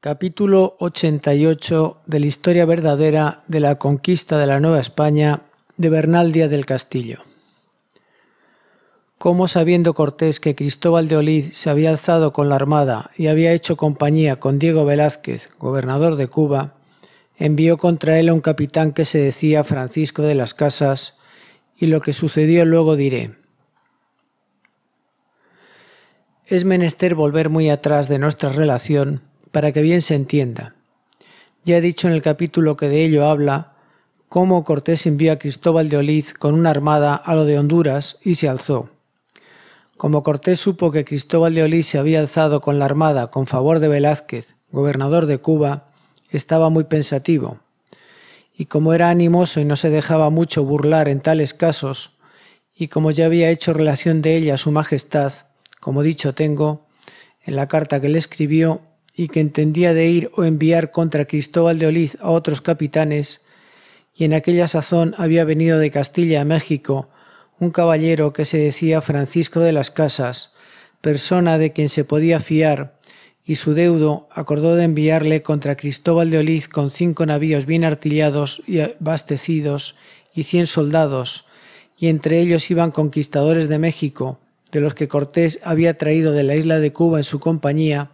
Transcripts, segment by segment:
Capítulo 88 de la historia verdadera de la conquista de la Nueva España de Bernal Díaz del Castillo. Cómo sabiendo Cortés que Cristóbal de Olid se había alzado con la armada y había hecho compañía con Diego Velázquez, gobernador de Cuba, envió contra él a un capitán que se decía Francisco de las Casas, y lo que sucedió luego diré. Es menester volver muy atrás de nuestra relación para que bien se entienda. Ya he dicho en el capítulo que de ello habla cómo Cortés envió a Cristóbal de Oliz con una armada a lo de Honduras y se alzó. Como Cortés supo que Cristóbal de Oliz se había alzado con la armada con favor de Velázquez, gobernador de Cuba, estaba muy pensativo. Y como era animoso y no se dejaba mucho burlar en tales casos, y como ya había hecho relación de ella a su Majestad, como dicho tengo, en la carta que le escribió y que entendía de ir o enviar contra Cristóbal de Oliz a otros capitanes, y en aquella sazón había venido de Castilla a México un caballero que se decía Francisco de las Casas, persona de quien se podía fiar, y su deudo acordó de enviarle contra Cristóbal de Oliz con cinco navíos bien artillados y abastecidos y cien soldados, y entre ellos iban conquistadores de México, de los que Cortés había traído de la isla de Cuba en su compañía,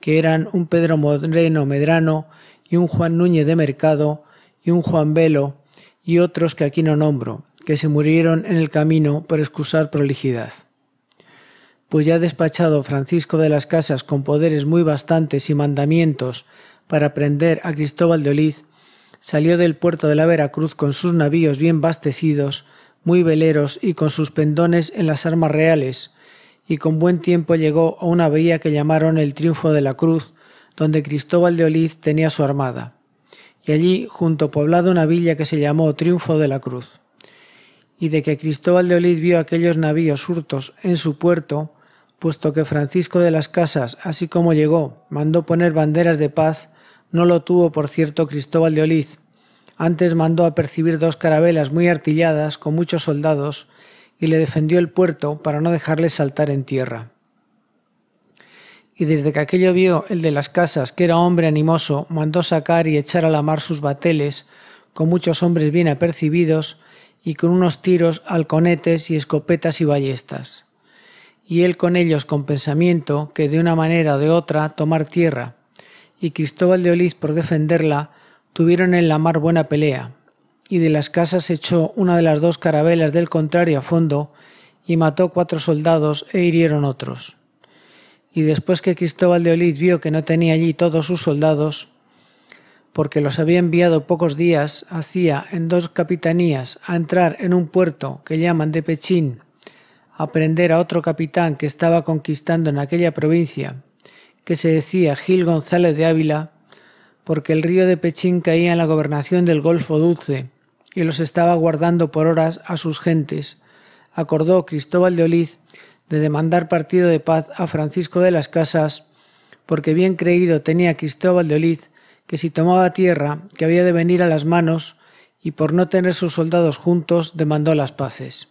que eran un Pedro Moreno Medrano y un Juan Núñez de Mercado y un Juan Velo y otros que aquí no nombro, que se murieron en el camino por excusar prolijidad. Pues ya despachado Francisco de las Casas con poderes muy bastantes y mandamientos para prender a Cristóbal de Oliz, salió del puerto de la Veracruz con sus navíos bien bastecidos, muy veleros y con sus pendones en las armas reales, y con buen tiempo llegó a una bahía que llamaron el Triunfo de la Cruz, donde Cristóbal de Oliz tenía su armada, y allí junto poblado una villa que se llamó Triunfo de la Cruz. Y de que Cristóbal de Oliz vio aquellos navíos hurtos en su puerto, puesto que Francisco de las Casas, así como llegó, mandó poner banderas de paz, no lo tuvo por cierto Cristóbal de Oliz. Antes mandó apercibir dos carabelas muy artilladas con muchos soldados y le defendió el puerto para no dejarle saltar en tierra. Y desde que aquello vio el de las casas, que era hombre animoso, mandó sacar y echar a la mar sus bateles, con muchos hombres bien apercibidos, y con unos tiros, halconetes y escopetas y ballestas. Y él con ellos con pensamiento que de una manera o de otra tomar tierra, y Cristóbal de Olís por defenderla, tuvieron en la mar buena pelea, y de las casas echó una de las dos carabelas del contrario a fondo y mató cuatro soldados e hirieron otros. Y después que Cristóbal de Olid vio que no tenía allí todos sus soldados, porque los había enviado pocos días hacía en dos capitanías a entrar en un puerto que llaman de Pechín, a prender a otro capitán que estaba conquistando en aquella provincia, que se decía Gil González de Ávila, porque el río de Pechín caía en la gobernación del Golfo Dulce, y los estaba guardando por horas a sus gentes, acordó Cristóbal de Oliz de demandar partido de paz a Francisco de las Casas, porque bien creído tenía Cristóbal de Oliz que si tomaba tierra que había de venir a las manos, y por no tener sus soldados juntos demandó las paces.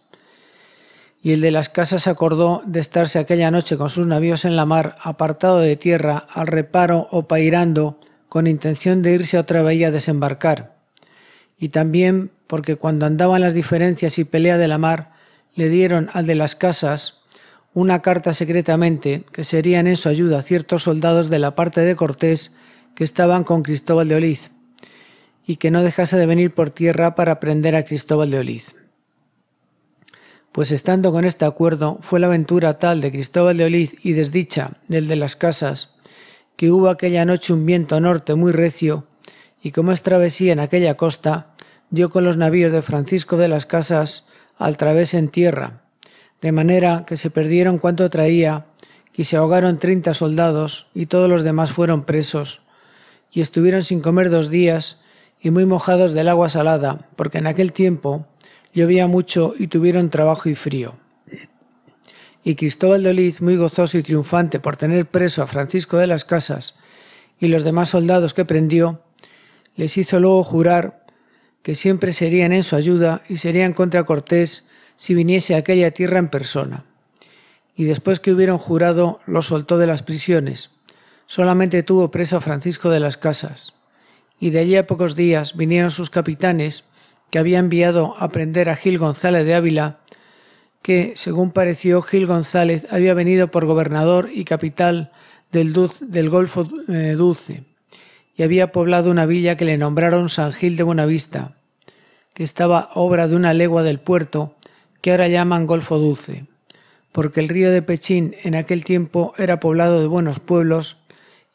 Y el de las casas acordó de estarse aquella noche con sus navíos en la mar, apartado de tierra, al reparo o pairando, con intención de irse a otra bahía a desembarcar y también porque cuando andaban las diferencias y pelea de la mar, le dieron al de las casas una carta secretamente que serían en su ayuda ciertos soldados de la parte de Cortés que estaban con Cristóbal de Oliz, y que no dejase de venir por tierra para prender a Cristóbal de Oliz. Pues estando con este acuerdo, fue la aventura tal de Cristóbal de Oliz y desdicha del de las casas, que hubo aquella noche un viento norte muy recio, y como es travesía en aquella costa, dio con los navíos de Francisco de las Casas al través en tierra, de manera que se perdieron cuanto traía y se ahogaron treinta soldados y todos los demás fueron presos, y estuvieron sin comer dos días y muy mojados del agua salada, porque en aquel tiempo llovía mucho y tuvieron trabajo y frío. Y Cristóbal de muy gozoso y triunfante por tener preso a Francisco de las Casas y los demás soldados que prendió, les hizo luego jurar que siempre serían en su ayuda y serían contra Cortés si viniese a aquella tierra en persona. Y después que hubieron jurado, lo soltó de las prisiones. Solamente tuvo preso a Francisco de las Casas. Y de allí a pocos días vinieron sus capitanes, que había enviado a prender a Gil González de Ávila, que, según pareció, Gil González había venido por gobernador y capital del, del Golfo eh, Dulce y había poblado una villa que le nombraron San Gil de Buenavista, que estaba obra de una legua del puerto que ahora llaman Golfo Dulce, porque el río de Pechín en aquel tiempo era poblado de buenos pueblos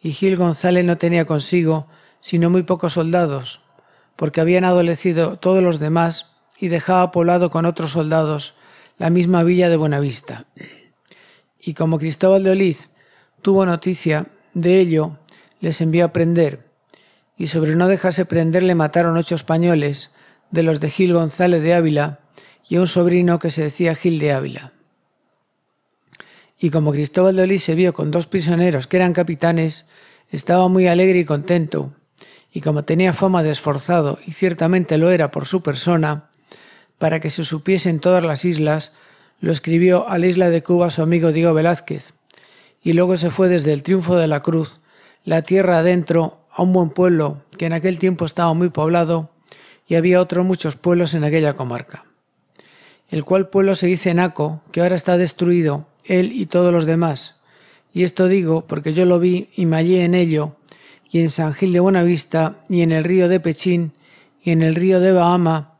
y Gil González no tenía consigo sino muy pocos soldados, porque habían adolecido todos los demás y dejaba poblado con otros soldados la misma villa de Buenavista. Y como Cristóbal de Oliz tuvo noticia de ello, les envió a prender, y sobre no dejarse prender le mataron ocho españoles, de los de Gil González de Ávila y un sobrino que se decía Gil de Ávila. Y como Cristóbal de Olí se vio con dos prisioneros que eran capitanes, estaba muy alegre y contento, y como tenía fama de esforzado, y ciertamente lo era por su persona, para que se supiese en todas las islas, lo escribió a la isla de Cuba su amigo Diego Velázquez, y luego se fue desde el triunfo de la cruz, la tierra adentro, a un buen pueblo que en aquel tiempo estaba muy poblado y había otros muchos pueblos en aquella comarca. El cual pueblo se dice Naco, que ahora está destruido, él y todos los demás. Y esto digo porque yo lo vi y me hallé en ello, y en San Gil de Buenavista, y en el río de Pechín, y en el río de Bahama,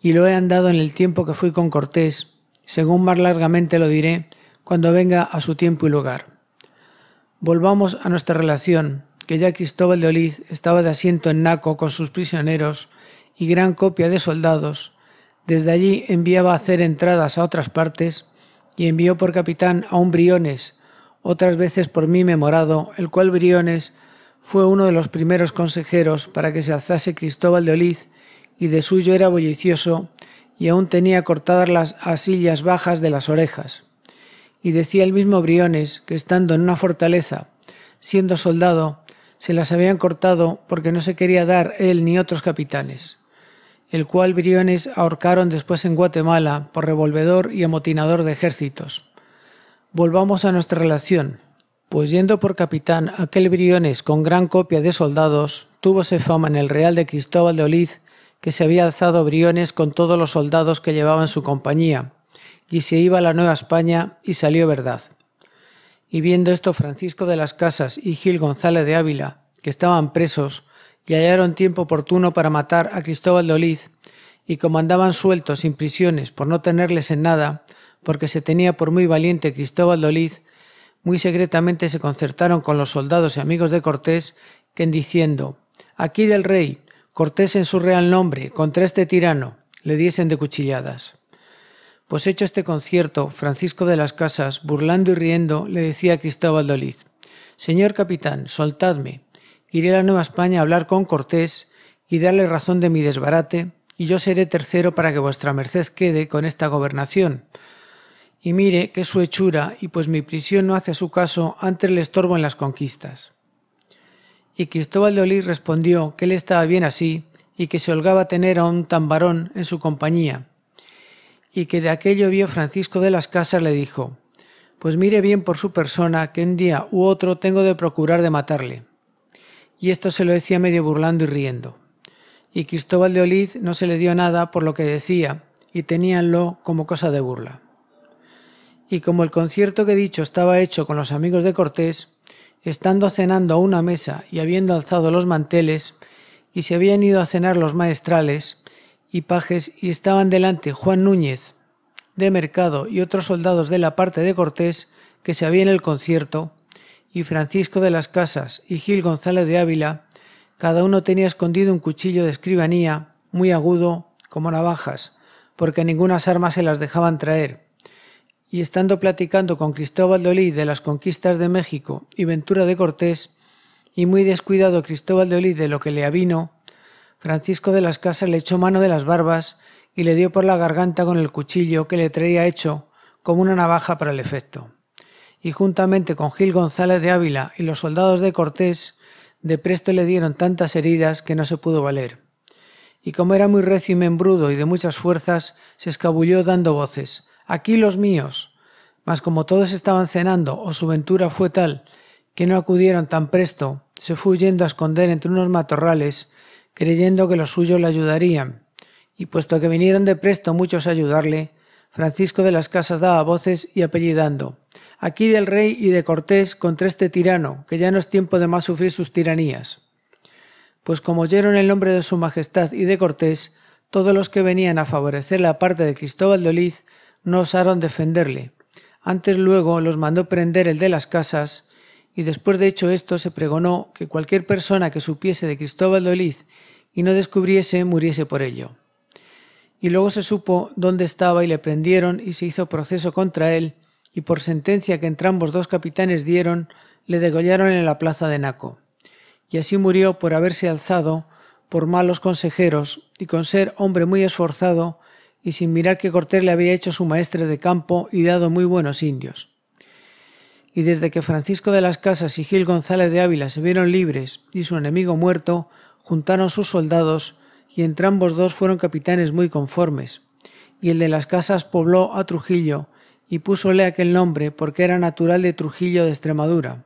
y lo he andado en el tiempo que fui con Cortés, según más largamente lo diré, cuando venga a su tiempo y lugar. Volvamos a nuestra relación, ya Cristóbal de Oliz estaba de asiento en Naco con sus prisioneros y gran copia de soldados, desde allí enviaba a hacer entradas a otras partes y envió por capitán a un Briones, otras veces por mí memorado, el cual Briones fue uno de los primeros consejeros para que se alzase Cristóbal de Oliz y de suyo era bullicioso y aún tenía cortadas las asillas bajas de las orejas. Y decía el mismo Briones que estando en una fortaleza, siendo soldado, se las habían cortado porque no se quería dar él ni otros capitanes, el cual Briones ahorcaron después en Guatemala por revolvedor y amotinador de ejércitos. Volvamos a nuestra relación, pues yendo por capitán aquel Briones con gran copia de soldados, se fama en el Real de Cristóbal de Oliz que se había alzado Briones con todos los soldados que llevaban su compañía, y se iba a la Nueva España y salió verdad. Y viendo esto Francisco de las Casas y Gil González de Ávila, que estaban presos, y hallaron tiempo oportuno para matar a Cristóbal Doliz, y como andaban sueltos sin prisiones por no tenerles en nada, porque se tenía por muy valiente Cristóbal Doliz, muy secretamente se concertaron con los soldados y amigos de Cortés, que diciendo, aquí del rey, Cortés en su real nombre, contra este tirano, le diesen de cuchilladas. Pues hecho este concierto, Francisco de las Casas, burlando y riendo, le decía a Cristóbal Doliz, Señor capitán, soltadme, iré a la Nueva España a hablar con Cortés y darle razón de mi desbarate, y yo seré tercero para que vuestra merced quede con esta gobernación. Y mire que su hechura, y pues mi prisión no hace su caso, antes le estorbo en las conquistas. Y Cristóbal de respondió que él estaba bien así, y que se holgaba tener a un tan varón en su compañía, y que de aquello vio Francisco de las Casas, le dijo, Pues mire bien por su persona, que un día u otro tengo de procurar de matarle. Y esto se lo decía medio burlando y riendo. Y Cristóbal de Oliz no se le dio nada por lo que decía, y teníanlo como cosa de burla. Y como el concierto que he dicho estaba hecho con los amigos de Cortés, estando cenando a una mesa y habiendo alzado los manteles, y se habían ido a cenar los maestrales, y pajes y estaban delante Juan Núñez de Mercado y otros soldados de la parte de Cortés que se había en el concierto, y Francisco de las Casas y Gil González de Ávila, cada uno tenía escondido un cuchillo de escribanía muy agudo como navajas, porque ningunas armas se las dejaban traer. Y estando platicando con Cristóbal de de las conquistas de México y Ventura de Cortés, y muy descuidado Cristóbal de Olí de lo que le avino, Francisco de las Casas le echó mano de las barbas y le dio por la garganta con el cuchillo que le traía hecho como una navaja para el efecto. Y juntamente con Gil González de Ávila y los soldados de Cortés, de presto le dieron tantas heridas que no se pudo valer. Y como era muy recio y membrudo y de muchas fuerzas, se escabulló dando voces. Aquí los míos. Mas como todos estaban cenando, o su ventura fue tal que no acudieron tan presto, se fue yendo a esconder entre unos matorrales creyendo que los suyos le ayudarían. Y puesto que vinieron de presto muchos a ayudarle, Francisco de las Casas daba voces y apellidando. Aquí del rey y de Cortés contra este tirano, que ya no es tiempo de más sufrir sus tiranías. Pues como oyeron el nombre de su majestad y de Cortés, todos los que venían a favorecer la parte de Cristóbal de Oliz no osaron defenderle. Antes luego los mandó prender el de las casas, y después de hecho esto se pregonó que cualquier persona que supiese de Cristóbal de y no descubriese muriese por ello. Y luego se supo dónde estaba y le prendieron y se hizo proceso contra él y por sentencia que entrambos dos capitanes dieron le degollaron en la plaza de Naco. Y así murió por haberse alzado por malos consejeros y con ser hombre muy esforzado y sin mirar que Cortés le había hecho su maestre de campo y dado muy buenos indios y desde que Francisco de las Casas y Gil González de Ávila se vieron libres y su enemigo muerto, juntaron sus soldados y entrambos dos fueron capitanes muy conformes. Y el de las Casas pobló a Trujillo y púsole aquel nombre porque era natural de Trujillo de Extremadura.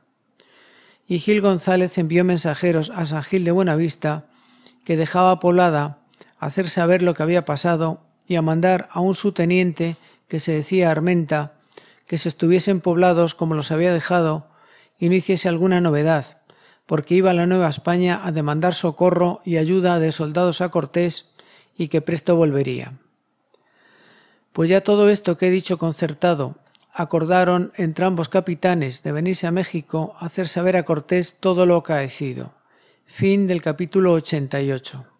Y Gil González envió mensajeros a San Gil de Buenavista, que dejaba poblada, a hacer saber lo que había pasado y a mandar a un su teniente que se decía Armenta, que se estuviesen poblados como los había dejado y no hiciese alguna novedad, porque iba la Nueva España a demandar socorro y ayuda de soldados a Cortés y que presto volvería. Pues ya todo esto que he dicho concertado, acordaron entrambos capitanes de venirse a México a hacer saber a Cortés todo lo acaecido. Fin del capítulo 88.